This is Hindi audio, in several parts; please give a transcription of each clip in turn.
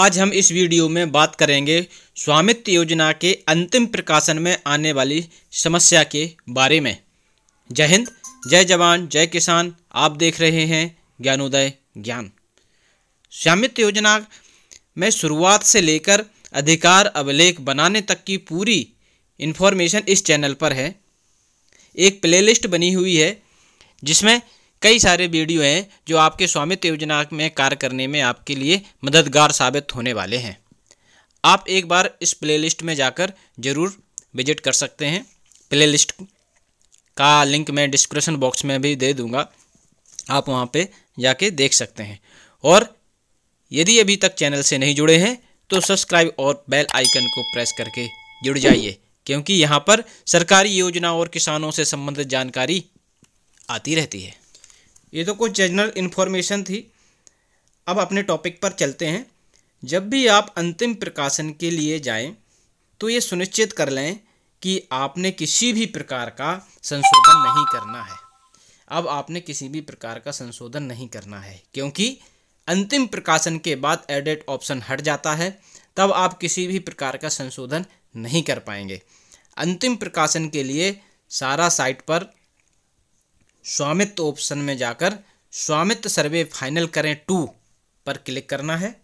आज हम इस वीडियो में बात करेंगे स्वामित्व योजना के अंतिम प्रकाशन में आने वाली समस्या के बारे में जय हिंद जय जवान जय किसान आप देख रहे हैं ज्ञानोदय ज्ञान स्वामित्व योजना में शुरुआत से लेकर अधिकार अभिलेख बनाने तक की पूरी इन्फॉर्मेशन इस चैनल पर है एक प्लेलिस्ट बनी हुई है जिसमें कई सारे वीडियो हैं जो आपके स्वामित्व योजना में कार्य करने में आपके लिए मददगार साबित होने वाले हैं आप एक बार इस प्लेलिस्ट में जाकर ज़रूर विजिट कर सकते हैं प्लेलिस्ट का लिंक मैं डिस्क्रिप्शन बॉक्स में भी दे दूँगा आप वहाँ पर जाके देख सकते हैं और यदि अभी तक चैनल से नहीं जुड़े हैं तो सब्सक्राइब और बेल आइकन को प्रेस करके जुड़ जाइए क्योंकि यहाँ पर सरकारी योजना और किसानों से संबंधित जानकारी आती रहती है ये तो कुछ जनरल इन्फॉर्मेशन थी अब अपने टॉपिक पर चलते हैं जब भी आप अंतिम प्रकाशन के लिए जाएं तो ये सुनिश्चित कर लें कि आपने किसी भी प्रकार का संशोधन नहीं करना है अब आपने किसी भी प्रकार का संशोधन नहीं करना है क्योंकि अंतिम प्रकाशन के बाद एडिट ऑप्शन हट जाता है तब आप किसी भी प्रकार का संशोधन नहीं कर पाएंगे अंतिम प्रकाशन के लिए सारा साइट पर स्वामित्व ऑप्शन में जाकर स्वामित्व सर्वे फाइनल करें टू पर क्लिक करना है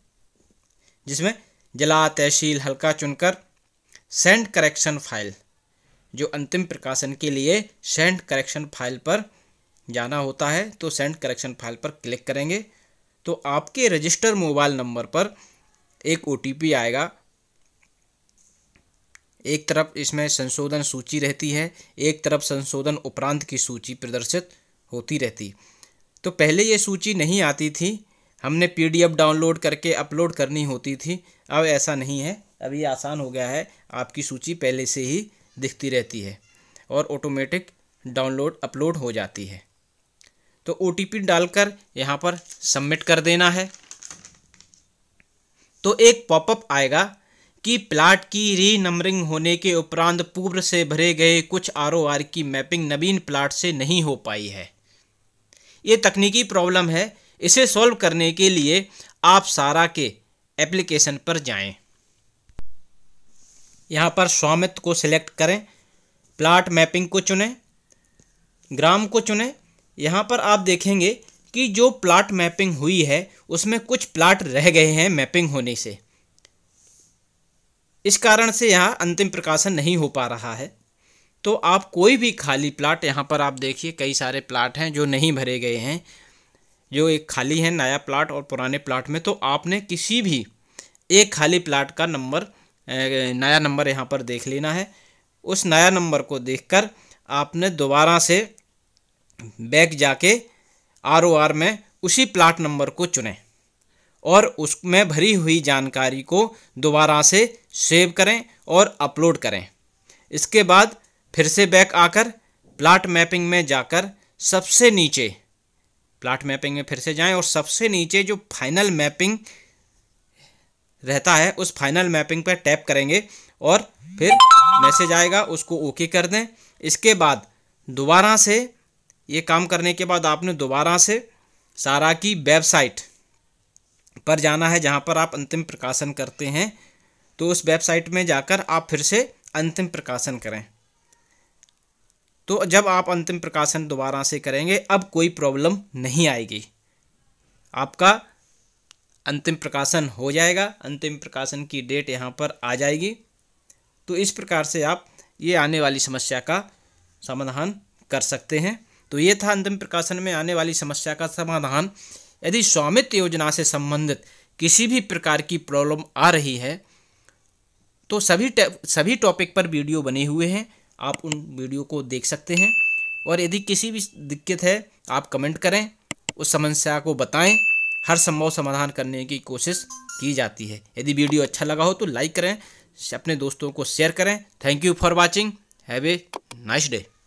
जिसमें जिला तहसील हल्का चुनकर सेंड करेक्शन फाइल जो अंतिम प्रकाशन के लिए सेंड करेक्शन फाइल पर जाना होता है तो सेंड करेक्शन फाइल पर क्लिक करेंगे तो आपके रजिस्टर मोबाइल नंबर पर एक ओ आएगा एक तरफ इसमें संशोधन सूची रहती है एक तरफ संशोधन उपरांत की सूची प्रदर्शित होती रहती तो पहले ये सूची नहीं आती थी हमने पीडीएफ डाउनलोड करके अपलोड करनी होती थी अब ऐसा नहीं है अब ये आसान हो गया है आपकी सूची पहले से ही दिखती रहती है और ऑटोमेटिक डाउनलोड अपलोड हो जाती है तो ओ डालकर यहाँ पर सबमिट कर देना है तो एक पॉपअप आएगा कि प्लाट की नंबरिंग होने के उपरांत पूर्व से भरे गए कुछ आर की मैपिंग नवीन प्लाट से नहीं हो पाई है ये तकनीकी प्रॉब्लम है इसे सॉल्व करने के लिए आप सारा के एप्लीकेशन पर जाएं। यहाँ पर स्वामित्व को सिलेक्ट करें प्लाट मैपिंग को चुनें ग्राम को चुनें यहाँ पर आप देखेंगे कि जो प्लाट मैपिंग हुई है उसमें कुछ प्लाट रह गए हैं मैपिंग होने से इस कारण से यहाँ अंतिम प्रकाशन नहीं हो पा रहा है तो आप कोई भी खाली प्लाट यहाँ पर आप देखिए कई सारे प्लाट हैं जो नहीं भरे गए हैं जो एक खाली है नया प्लाट और पुराने प्लाट में तो आपने किसी भी एक खाली प्लाट का नंबर नया नंबर यहाँ पर देख लेना है उस नया नंबर को देखकर आपने दोबारा से बैक जाके आर ओ आर में उसी प्लाट नंबर को चुनें और उसमें भरी हुई जानकारी को दोबारा से सेव करें और अपलोड करें इसके बाद फिर से बैक आकर प्लाट मैपिंग में जाकर सबसे नीचे प्लाट मैपिंग में फिर से जाएं और सबसे नीचे जो फाइनल मैपिंग रहता है उस फाइनल मैपिंग पर टैप करेंगे और फिर मैसेज आएगा उसको ओके कर दें इसके बाद दोबारा से ये काम करने के बाद आपने दोबारा से सारा की वेबसाइट पर जाना है जहाँ पर आप अंतिम प्रकाशन करते हैं तो उस वेबसाइट में जाकर आप फिर से अंतिम प्रकाशन करें तो जब आप अंतिम प्रकाशन दोबारा से करेंगे अब कोई प्रॉब्लम नहीं आएगी आपका अंतिम प्रकाशन हो जाएगा अंतिम प्रकाशन की डेट यहाँ पर आ जाएगी तो इस प्रकार से आप ये आने वाली समस्या का समाधान कर सकते हैं तो ये था अंतिम प्रकाशन में आने वाली समस्या का समाधान यदि स्वामित्व योजना से संबंधित किसी भी प्रकार की प्रॉब्लम आ रही है तो सभी सभी टॉपिक पर वीडियो बने हुए हैं आप उन वीडियो को देख सकते हैं और यदि किसी भी दिक्कत है आप कमेंट करें उस समस्या को बताएं हर संभव समाधान करने की कोशिश की जाती है यदि वीडियो अच्छा लगा हो तो लाइक करें अपने दोस्तों को शेयर करें thank you for watching have a nice day